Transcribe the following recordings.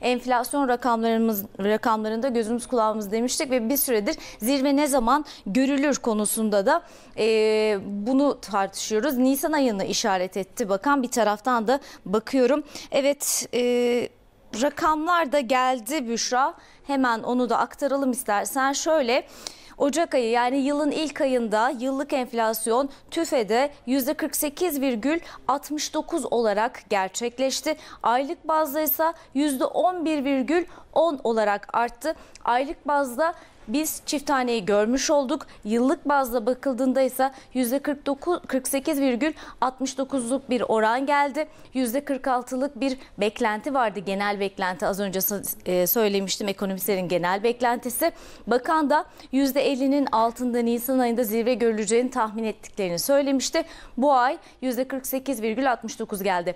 Enflasyon rakamlarımız rakamlarında gözümüz kulağımız demiştik ve bir süredir zirve ne zaman görülür konusunda da e, bunu tartışıyoruz. Nisan ayını işaret etti bakan bir taraftan da bakıyorum. Evet e, rakamlar da geldi Büşra hemen onu da aktaralım istersen şöyle... Ocak ayı yani yılın ilk ayında yıllık enflasyon TÜFE'de %48,69 olarak gerçekleşti. Aylık bazda ise %11,10 olarak arttı. Aylık bazda biz çift taneyi görmüş olduk. Yıllık bazda bakıldığında ise %48,69'luk bir oran geldi. %46'lık bir beklenti vardı. Genel beklenti az önce e, söylemiştim ekonomistlerin genel beklentisi. Bakan da %50'nin altında Nisan ayında zirve görüleceğini tahmin ettiklerini söylemişti. Bu ay %48,69 geldi.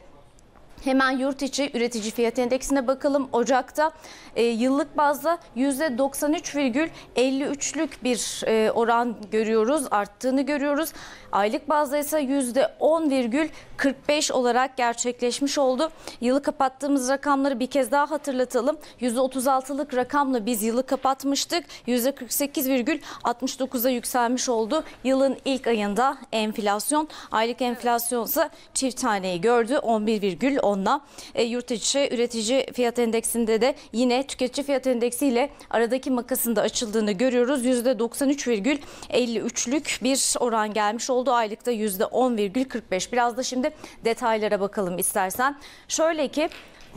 Hemen yurt içi üretici fiyat endeksine bakalım. Ocak'ta e, yıllık bazda %93,53'lük bir e, oran görüyoruz. Arttığını görüyoruz. Aylık bazda ise %10,45 olarak gerçekleşmiş oldu. Yılı kapattığımız rakamları bir kez daha hatırlatalım. %36'lık rakamla biz yılı kapatmıştık. %48,69'a yükselmiş oldu. Yılın ilk ayında enflasyon. Aylık enflasyon ise çift taneyi gördü. 11,10 onla. E, yurt içi üretici fiyat endeksinde de yine tüketici fiyat endeksi ile aradaki makasında açıldığını görüyoruz. %93,53'lük bir oran gelmiş oldu. Aylıkta %10,45. Biraz da şimdi detaylara bakalım istersen. Şöyle ki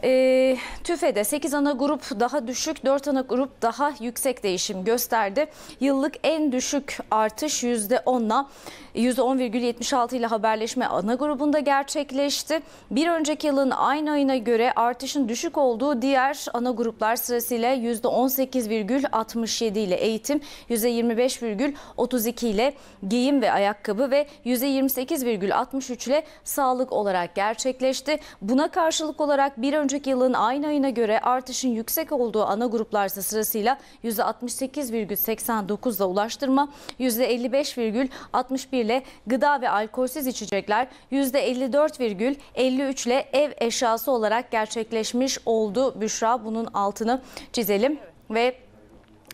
e, TÜFE'de 8 ana grup daha düşük, 4 ana grup daha yüksek değişim gösterdi. Yıllık en düşük artış %10'la %10,76 ile haberleşme ana grubunda gerçekleşti. Bir önceki yılın aynı ayına göre artışın düşük olduğu diğer ana gruplar sırasıyla %18,67 ile eğitim, %25,32 ile giyim ve ayakkabı ve %28,63 ile sağlık olarak gerçekleşti. Buna karşılık olarak bir önceki önceki yılın aynı ayına göre artışın yüksek olduğu ana gruplarsa sırasıyla %68,89'la ulaştırma, %55,61 ile gıda ve alkolsüz içecekler, %54,53 ile ev eşyası olarak gerçekleşmiş oldu. Büşra bunun altını çizelim ve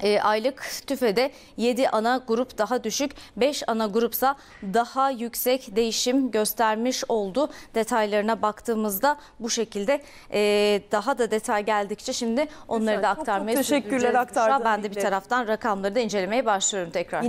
e, aylık TÜFE'de 7 ana grup daha düşük, 5 ana grupsa daha yüksek değişim göstermiş oldu. Detaylarına baktığımızda bu şekilde e, daha da detay geldikçe şimdi onları Güzel, da aktarmaya çok, çok teşekkürler aktardım. Ben de bir taraftan rakamları da incelemeye başlıyorum tekrar. Yine